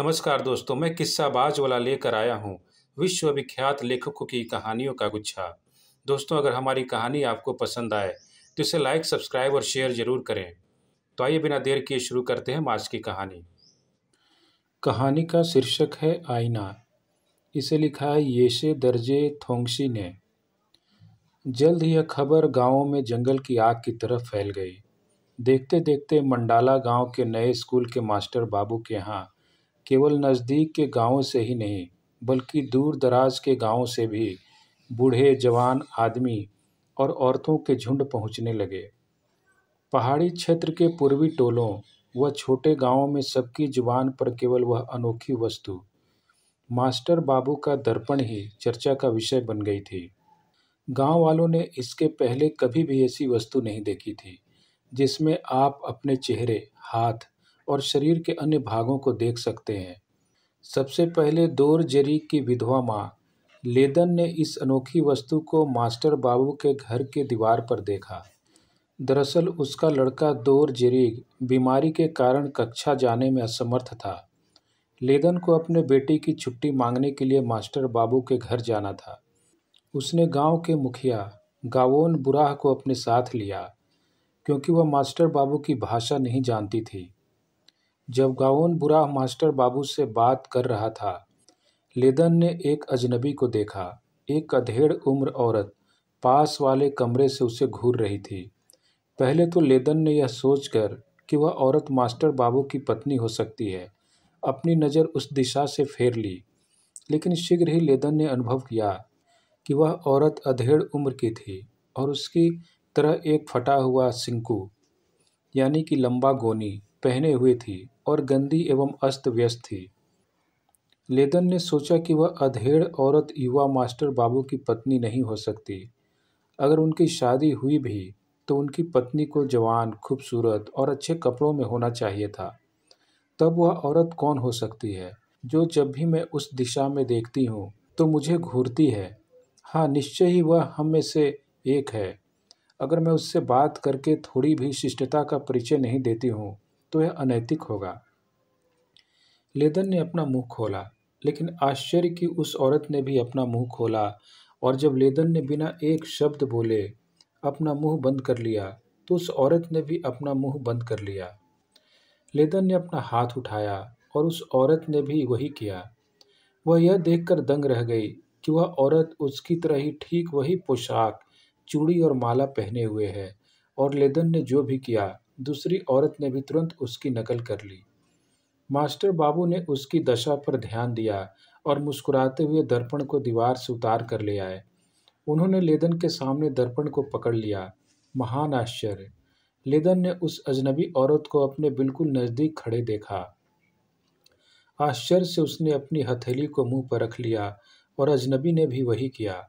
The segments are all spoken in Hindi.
नमस्कार दोस्तों मैं किस्साबाज वाला लेकर आया हूँ विश्वविख्यात लेखकों की कहानियों का गुच्छा दोस्तों अगर हमारी कहानी आपको पसंद आए तो इसे लाइक सब्सक्राइब और शेयर जरूर करें तो आइए बिना देर किए शुरू करते हैं आज की कहानी कहानी का शीर्षक है आईना इसे लिखा है येशे दर्जे थोंगशी ने जल्द ही यह खबर गांवों में जंगल की आग की तरफ फैल गई देखते देखते मंडाला गांव के नए स्कूल के मास्टर बाबू के यहाँ केवल नज़दीक के गांवों से ही नहीं बल्कि दूर दराज के गांवों से भी बूढ़े जवान आदमी और औरतों के झुंड पहुंचने लगे पहाड़ी क्षेत्र के पूर्वी टोलों व छोटे गांवों में सबकी जुबान पर केवल वह अनोखी वस्तु मास्टर बाबू का दर्पण ही चर्चा का विषय बन गई थी गांव वालों ने इसके पहले कभी भी ऐसी वस्तु नहीं देखी थी जिसमें आप अपने चेहरे हाथ और शरीर के अन्य भागों को देख सकते हैं सबसे पहले दौर जरी की विधवा माँ लेदन ने इस अनोखी वस्तु को मास्टर बाबू के घर के दीवार पर देखा दरअसल उसका लड़का दौर जरीग बीमारी के कारण कक्षा जाने में असमर्थ था लेदन को अपने बेटे की छुट्टी मांगने के लिए मास्टर बाबू के घर जाना था उसने गांव के मुखिया गावोन बुराह को अपने साथ लिया क्योंकि वह मास्टर बाबू की भाषा नहीं जानती थी जब गाउन बुरा मास्टर बाबू से बात कर रहा था लेदन ने एक अजनबी को देखा एक अधेड़ उम्र औरत पास वाले कमरे से उसे घूर रही थी पहले तो लेदन ने यह सोचकर कि वह औरत मास्टर बाबू की पत्नी हो सकती है अपनी नज़र उस दिशा से फेर ली लेकिन शीघ्र ही लेदन ने अनुभव किया कि वह औरत अधेड़ उम्र की थी और उसकी तरह एक फटा हुआ सिंकू यानी कि लंबा गोनी पहने हुए थी और गंदी एवं अस्त व्यस्त थी लेदन ने सोचा कि वह अधेड़ औरत युवा मास्टर बाबू की पत्नी नहीं हो सकती अगर उनकी शादी हुई भी तो उनकी पत्नी को जवान खूबसूरत और अच्छे कपड़ों में होना चाहिए था तब वह औरत कौन हो सकती है जो जब भी मैं उस दिशा में देखती हूँ तो मुझे घूरती है हाँ निश्चय ही वह हम में से एक है अगर मैं उससे बात करके थोड़ी भी शिष्टता का परिचय नहीं देती हूँ तो यह अनैतिक होगा लेदन ने अपना मुंह खोला लेकिन आश्चर्य की उस औरत ने भी अपना मुंह खोला और जब लेदन ने बिना एक शब्द बोले अपना मुंह बंद कर लिया तो उस औरत ने भी अपना मुंह बंद कर लिया लेदन ने अपना हाथ उठाया और उस औरत ने भी वही किया वह यह देखकर दंग रह गई कि वह औरत उसकी तरह ही ठीक वही पोशाक चूड़ी और माला पहने हुए है और लेदन ने जो भी किया दूसरी औरत ने भी तुरंत उसकी नकल कर ली मास्टर बाबू ने उसकी दशा पर ध्यान दिया और मुस्कुराते हुए दर्पण को दीवार से उतार कर ले आए उन्होंने लेदन के सामने दर्पण को पकड़ लिया महान आश्चर्य लेदन ने उस अजनबी औरत को अपने बिल्कुल नज़दीक खड़े देखा आश्चर्य से उसने अपनी हथेली को मुंह पर रख लिया और अजनबी ने भी वही किया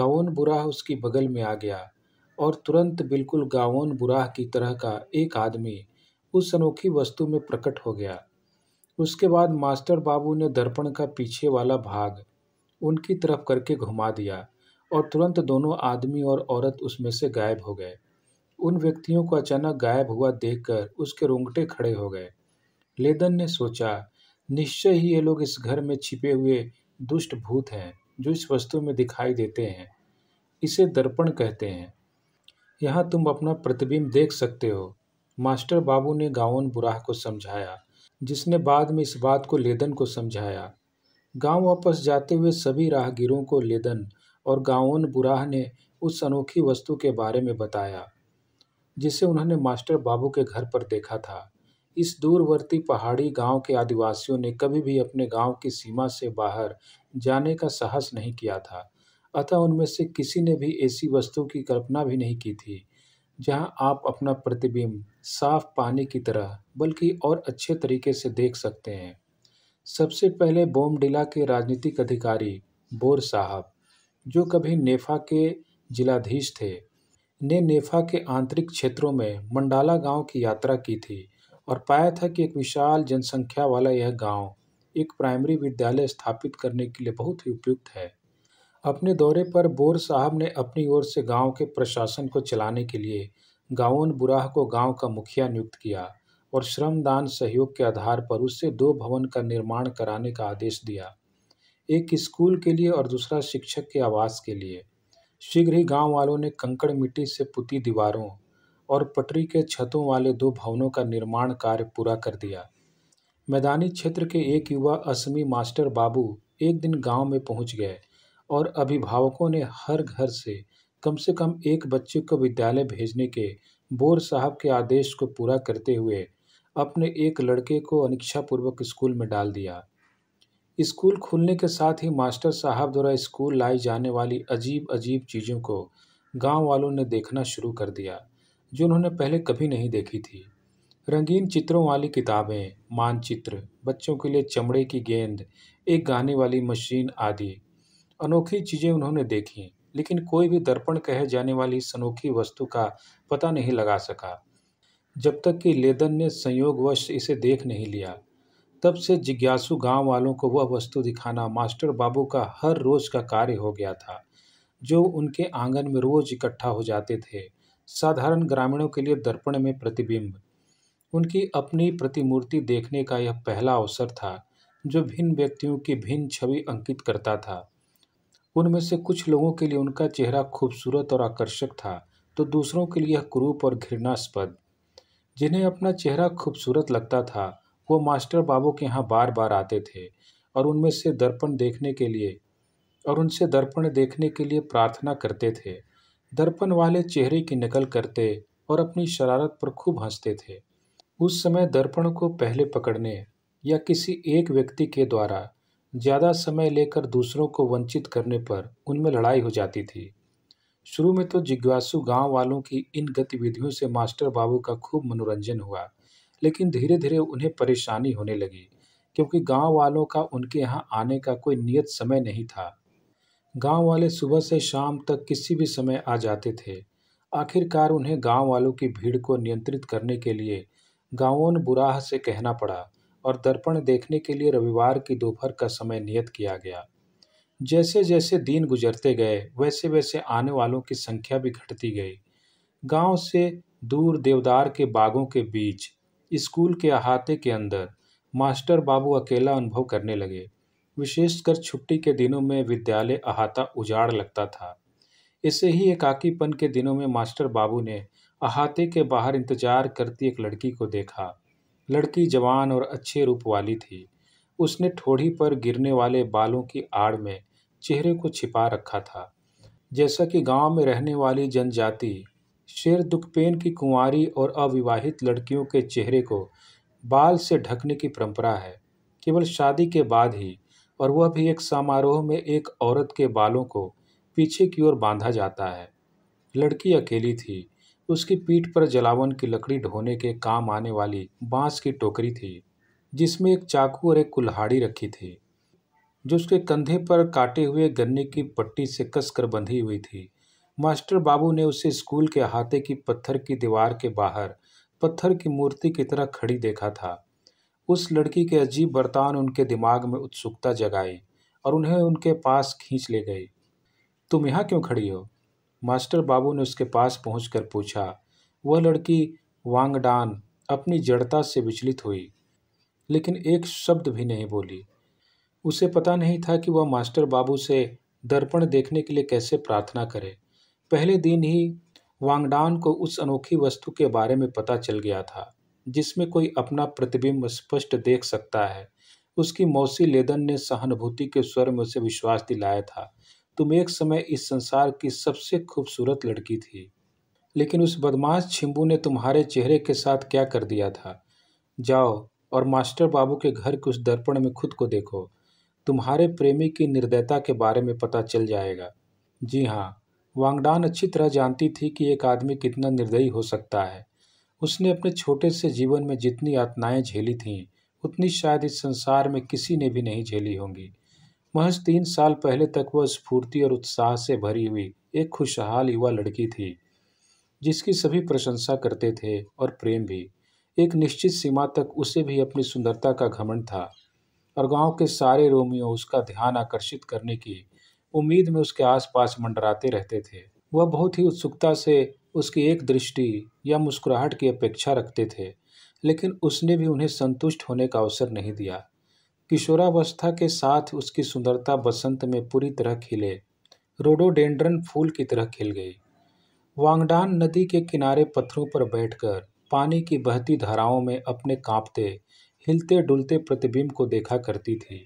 गाउन बुरा उसकी बगल में आ गया और तुरंत बिल्कुल गावन बुराह की तरह का एक आदमी उस अनोखी वस्तु में प्रकट हो गया उसके बाद मास्टर बाबू ने दर्पण का पीछे वाला भाग उनकी तरफ करके घुमा दिया और तुरंत दोनों आदमी और औरत उसमें से गायब हो गए उन व्यक्तियों को अचानक गायब हुआ देखकर उसके रोंगटे खड़े हो गए लेदन ने सोचा निश्चय ही ये लोग इस घर में छिपे हुए दुष्ट भूत हैं जो इस वस्तु में दिखाई देते हैं इसे दर्पण कहते हैं यहाँ तुम अपना प्रतिबिंब देख सकते हो मास्टर बाबू ने गावन बुराह को समझाया जिसने बाद में इस बात को लेदन को समझाया गांव वापस जाते हुए सभी राहगीरों को लेदन और गावन बुराह ने उस अनोखी वस्तु के बारे में बताया जिसे उन्होंने मास्टर बाबू के घर पर देखा था इस दूरवर्ती पहाड़ी गांव के आदिवासियों ने कभी भी अपने गांव की सीमा से बाहर जाने का साहस नहीं किया था अतः उनमें से किसी ने भी ऐसी वस्तु की कल्पना भी नहीं की थी जहां आप अपना प्रतिबिंब साफ पानी की तरह बल्कि और अच्छे तरीके से देख सकते हैं सबसे पहले बोमडिला के राजनीतिक अधिकारी बोर साहब जो कभी नेफा के जिलाधीश थे ने नेफा के आंतरिक क्षेत्रों में मंडाला गांव की यात्रा की थी और पाया था कि एक विशाल जनसंख्या वाला यह गांव एक प्राइमरी विद्यालय स्थापित करने के लिए बहुत ही उपयुक्त है अपने दौरे पर बोर साहब ने अपनी ओर से गांव के प्रशासन को चलाने के लिए गाउन बुराह को गांव का मुखिया नियुक्त किया और श्रमदान सहयोग के आधार पर उससे दो भवन का निर्माण कराने का आदेश दिया एक स्कूल के लिए और दूसरा शिक्षक के आवास के लिए शीघ्र ही गाँव वालों ने कंकड़ मिट्टी से पुती दीवारों और पटरी के छतों वाले दो भवनों का निर्माण कार्य पूरा कर दिया मैदानी क्षेत्र के एक युवा असमी मास्टर बाबू एक दिन गांव में पहुंच गए और अभिभावकों ने हर घर से कम से कम एक बच्चे को विद्यालय भेजने के बोर साहब के आदेश को पूरा करते हुए अपने एक लड़के को अनिच्छापूर्वक स्कूल में डाल दिया स्कूल खुलने के साथ ही मास्टर साहब द्वारा स्कूल लाई जाने वाली अजीब अजीब चीज़ों को गांव वालों ने देखना शुरू कर दिया जो उन्होंने पहले कभी नहीं देखी थी रंगीन चित्रों वाली किताबें मानचित्र बच्चों के लिए चमड़े की गेंद एक गाने वाली मशीन आदि अनोखी चीज़ें उन्होंने देखी लेकिन कोई भी दर्पण कहे जाने वाली इस अनोखी वस्तु का पता नहीं लगा सका जब तक कि लेदन ने संयोगवश इसे देख नहीं लिया तब से जिज्ञासु गांव वालों को वह वस्तु दिखाना मास्टर बाबू का हर रोज का कार्य हो गया था जो उनके आंगन में रोज इकट्ठा हो जाते थे साधारण ग्रामीणों के लिए दर्पण में प्रतिबिंब उनकी अपनी प्रतिमूर्ति देखने का यह पहला अवसर था जो भिन्न व्यक्तियों की भिन्न छवि अंकित करता था उनमें से कुछ लोगों के लिए उनका चेहरा खूबसूरत और आकर्षक था तो दूसरों के लिए क्रूप और घृणास्पद जिन्हें अपना चेहरा खूबसूरत लगता था वो मास्टर बाबू के यहाँ बार बार आते थे और उनमें से दर्पण देखने के लिए और उनसे दर्पण देखने के लिए प्रार्थना करते थे दर्पण वाले चेहरे की नकल करते और अपनी शरारत पर खूब हंसते थे उस समय दर्पण को पहले पकड़ने या किसी एक व्यक्ति के द्वारा ज़्यादा समय लेकर दूसरों को वंचित करने पर उनमें लड़ाई हो जाती थी शुरू में तो जिज्ञासु गांव वालों की इन गतिविधियों से मास्टर बाबू का खूब मनोरंजन हुआ लेकिन धीरे धीरे उन्हें परेशानी होने लगी क्योंकि गांव वालों का उनके यहाँ आने का कोई नियत समय नहीं था गांव वाले सुबह से शाम तक किसी भी समय आ जाते थे आखिरकार उन्हें गांव वालों की भीड़ को नियंत्रित करने के लिए गाँवन बुराह से कहना पड़ा और दर्पण देखने के लिए रविवार की दोपहर का समय नियत किया गया जैसे जैसे दिन गुजरते गए वैसे वैसे आने वालों की संख्या भी घटती गई गांव से दूर देवदार के बागों के बीच स्कूल के अहाते के अंदर मास्टर बाबू अकेला अनुभव करने लगे विशेषकर छुट्टी के दिनों में विद्यालय अहाता उजाड़ लगता था इसे ही एकाकीपन के दिनों में मास्टर बाबू ने अहाते के बाहर इंतजार करती एक लड़की को देखा लड़की जवान और अच्छे रूप वाली थी उसने ठोड़ी पर गिरने वाले बालों की आड़ में चेहरे को छिपा रखा था जैसा कि गांव में रहने वाली जनजाति शेर दुखपेन की कुंवारी और अविवाहित लड़कियों के चेहरे को बाल से ढकने की परंपरा है केवल शादी के बाद ही और वह भी एक समारोह में एक औरत के बालों को पीछे की ओर बांधा जाता है लड़की अकेली थी उसकी पीठ पर जलावन की लकड़ी ढोने के काम आने वाली बांस की टोकरी थी जिसमें एक चाकू और एक कुल्हाड़ी रखी थी जो उसके कंधे पर काटे हुए गन्ने की पट्टी से कसकर बंधी हुई थी मास्टर बाबू ने उसे स्कूल के अहाते की पत्थर की दीवार के बाहर पत्थर की मूर्ति की तरह खड़ी देखा था उस लड़की के अजीब बर्तान उनके दिमाग में उत्सुकता जगाई और उन्हें उनके पास खींच ले गई तुम यहाँ क्यों खड़ी हो मास्टर बाबू ने उसके पास पहुंचकर पूछा वह लड़की वांगडान अपनी जड़ता से विचलित हुई लेकिन एक शब्द भी नहीं बोली उसे पता नहीं था कि वह मास्टर बाबू से दर्पण देखने के लिए कैसे प्रार्थना करे पहले दिन ही वांगडान को उस अनोखी वस्तु के बारे में पता चल गया था जिसमें कोई अपना प्रतिबिंब स्पष्ट देख सकता है उसकी मौसी लेदन ने सहानुभूति के स्वर में उसे विश्वास दिलाया था तुम एक समय इस संसार की सबसे खूबसूरत लड़की थी लेकिन उस बदमाश छिम्बू ने तुम्हारे चेहरे के साथ क्या कर दिया था जाओ और मास्टर बाबू के घर के उस दर्पण में खुद को देखो तुम्हारे प्रेमी की निर्दयता के बारे में पता चल जाएगा जी हाँ वांगडान अच्छी तरह जानती थी कि एक आदमी कितना निर्दयी हो सकता है उसने अपने छोटे से जीवन में जितनी यातनाएँ झेली थीं उतनी शायद इस संसार में किसी ने भी नहीं झेली होंगी महज तीन साल पहले तक वह स्फूर्ति और उत्साह से भरी हुई एक खुशहाल युवा लड़की थी जिसकी सभी प्रशंसा करते थे और प्रेम भी एक निश्चित सीमा तक उसे भी अपनी सुंदरता का घमंड था और गांव के सारे रोमियो उसका ध्यान आकर्षित करने की उम्मीद में उसके आसपास मंडराते रहते थे वह बहुत ही उत्सुकता से उसकी एक दृष्टि या मुस्कुराहट की अपेक्षा रखते थे लेकिन उसने भी उन्हें संतुष्ट होने का अवसर नहीं दिया किशोरावस्था के साथ उसकी सुंदरता बसंत में पूरी तरह खिले रोडोडेंड्रन फूल की तरह खिल गई वांगडान नदी के किनारे पत्थरों पर बैठकर पानी की बहती धाराओं में अपने कांपते हिलते डुलते प्रतिबिंब को देखा करती थी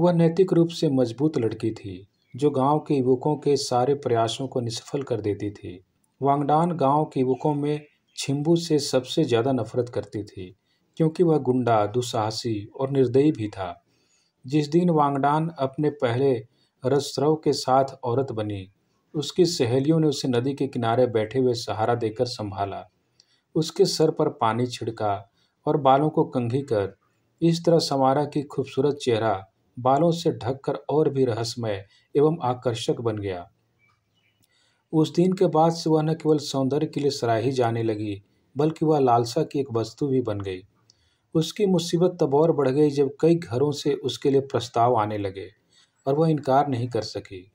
वह नैतिक रूप से मजबूत लड़की थी जो गांव के युवकों के सारे प्रयासों को निष्फल कर देती थी वांगडान गांव के युवकों में छिम्बू से सबसे ज़्यादा नफरत करती थी क्योंकि वह गुंडा दुस्साहसी और निर्दयी भी था जिस दिन वांगडान अपने पहले रसरव के साथ औरत बनी उसकी सहेलियों ने उसे नदी के किनारे बैठे हुए सहारा देकर संभाला उसके सर पर पानी छिड़का और बालों को कंघी कर इस तरह समारा की खूबसूरत चेहरा बालों से ढककर और भी रहस्यमय एवं आकर्षक बन गया उस दिन के बाद से वह न केवल सौंदर्य के लिए सराही जाने लगी बल्कि वह लालसा की एक वस्तु भी बन गई उसकी मुसीबत तब और बढ़ गई जब कई घरों से उसके लिए प्रस्ताव आने लगे और वह इनकार नहीं कर सकी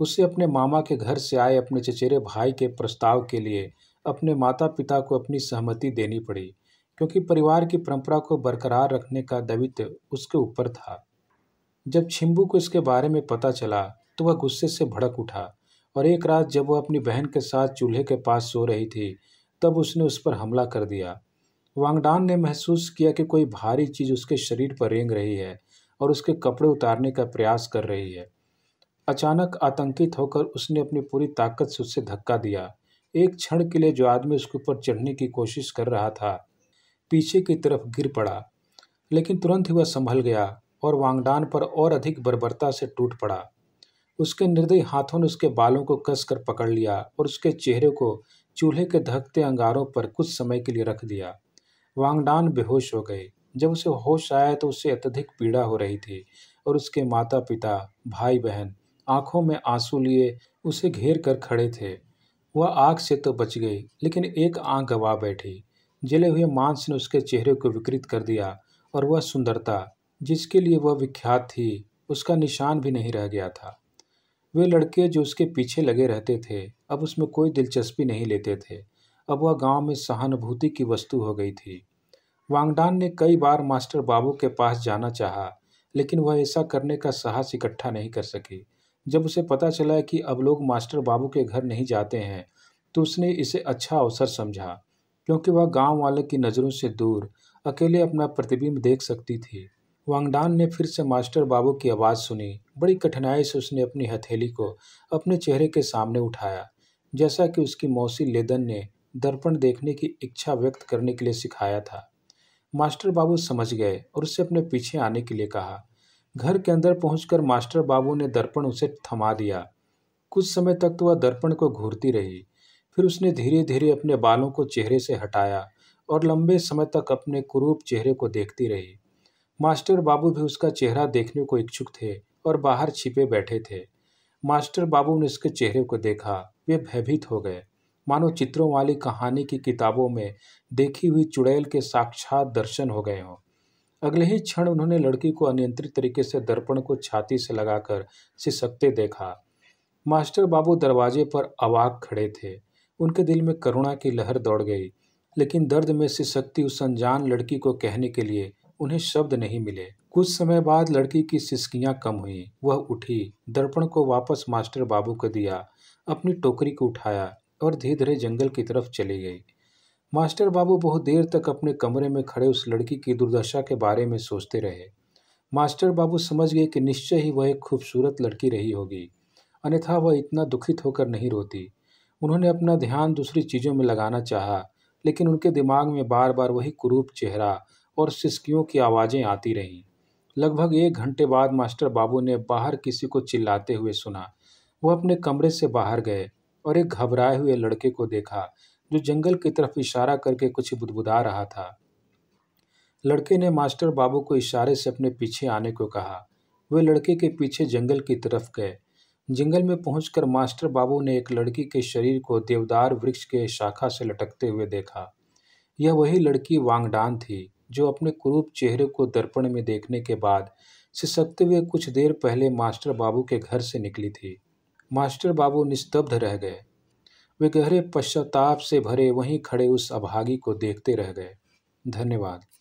उसे अपने मामा के घर से आए अपने चचेरे भाई के प्रस्ताव के लिए अपने माता पिता को अपनी सहमति देनी पड़ी क्योंकि परिवार की परंपरा को बरकरार रखने का दवित्व उसके ऊपर था जब छिम्बू को इसके बारे में पता चला तो वह गुस्से से भड़क उठा और एक रात जब वह अपनी बहन के साथ चूल्हे के पास सो रही थी तब उसने उस पर हमला कर दिया वांगडान ने महसूस किया कि कोई भारी चीज़ उसके शरीर पर रेंग रही है और उसके कपड़े उतारने का प्रयास कर रही है अचानक आतंकित होकर उसने अपनी पूरी ताकत से उससे धक्का दिया एक क्षण के लिए जो आदमी उसके ऊपर चढ़ने की कोशिश कर रहा था पीछे की तरफ गिर पड़ा लेकिन तुरंत ही वह संभल गया और वांगडान पर और अधिक बर्बरता से टूट पड़ा उसके निर्दयी हाथों ने उसके बालों को कसकर पकड़ लिया और उसके चेहरे को चूल्हे के धकते अंगारों पर कुछ समय के लिए रख दिया वांगडान बेहोश हो गए जब उसे होश आया तो उसे अत्यधिक पीड़ा हो रही थी और उसके माता पिता भाई बहन आंखों में आंसू लिए उसे घेर कर खड़े थे वह आग से तो बच गई लेकिन एक आंख गवा बैठी जले हुए मांस ने उसके चेहरे को विकृत कर दिया और वह सुंदरता जिसके लिए वह विख्यात थी उसका निशान भी नहीं रह गया था वे लड़के जो उसके पीछे लगे रहते थे अब उसमें कोई दिलचस्पी नहीं लेते थे अब वह गांव में सहानुभूति की वस्तु हो गई थी वांगडान ने कई बार मास्टर बाबू के पास जाना चाहा लेकिन वह ऐसा करने का साहस इकट्ठा नहीं कर सकी जब उसे पता चला कि अब लोग मास्टर बाबू के घर नहीं जाते हैं तो उसने इसे अच्छा अवसर समझा क्योंकि वह गांव वाले की नज़रों से दूर अकेले अपना प्रतिबिंब देख सकती थी वांगडान ने फिर से मास्टर बाबू की आवाज़ सुनी बड़ी कठिनाई से उसने अपनी हथेली को अपने चेहरे के सामने उठाया जैसा कि उसकी मौसी लेदन ने दर्पण देखने की इच्छा व्यक्त करने के लिए सिखाया था मास्टर बाबू समझ गए और उसे अपने पीछे आने के लिए कहा घर के अंदर पहुंचकर मास्टर बाबू ने दर्पण उसे थमा दिया कुछ समय तक तो वह दर्पण को घूरती रही फिर उसने धीरे धीरे अपने बालों को चेहरे से हटाया और लंबे समय तक अपने कुरूप चेहरे को देखती रही मास्टर बाबू भी उसका चेहरा देखने को इच्छुक थे और बाहर छिपे बैठे थे मास्टर बाबू ने उसके चेहरे को देखा वे भयभीत हो गए मानो चित्रों वाली कहानी की किताबों में देखी हुई चुड़ैल के साक्षात दर्शन हो गए हों अगले ही क्षण उन्होंने लड़की को अनियंत्रित तरीके से दर्पण को छाती से लगाकर सिसकते देखा मास्टर बाबू दरवाजे पर अवाक खड़े थे उनके दिल में करुणा की लहर दौड़ गई लेकिन दर्द में सिसकती उस अनजान लड़की को कहने के लिए उन्हें शब्द नहीं मिले कुछ समय बाद लड़की की सिसकियां कम हुई वह उठी दर्पण को वापस मास्टर बाबू को दिया अपनी टोकरी को उठाया और धीरे धीरे जंगल की तरफ चली गई मास्टर बाबू बहुत देर तक अपने कमरे में खड़े उस लड़की की दुर्दशा के बारे में सोचते रहे मास्टर बाबू समझ गए कि निश्चय ही वह एक खूबसूरत लड़की रही होगी अन्यथा वह इतना दुखित होकर नहीं रोती उन्होंने अपना ध्यान दूसरी चीज़ों में लगाना चाहा लेकिन उनके दिमाग में बार बार वही कुरूप चेहरा और सिसकियों की आवाज़ें आती रहीं लगभग एक घंटे बाद मास्टर बाबू ने बाहर किसी को चिल्लाते हुए सुना वह अपने कमरे से बाहर गए और एक घबराए हुए लड़के को देखा जो जंगल की तरफ इशारा करके कुछ बुदबुदा रहा था लड़के ने मास्टर बाबू को इशारे से अपने पीछे आने को कहा वे लड़के के पीछे जंगल की तरफ गए जंगल में पहुंचकर मास्टर बाबू ने एक लड़की के शरीर को देवदार वृक्ष के शाखा से लटकते हुए देखा यह वही लड़की वांगडान थी जो अपने कुरूप चेहरे को दर्पण में देखने के बाद सिसकते हुए कुछ देर पहले मास्टर बाबू के घर से निकली थी मास्टर बाबू निस्तब्ध रह गए वे गहरे पश्चाताप से भरे वहीं खड़े उस अभागी को देखते रह गए धन्यवाद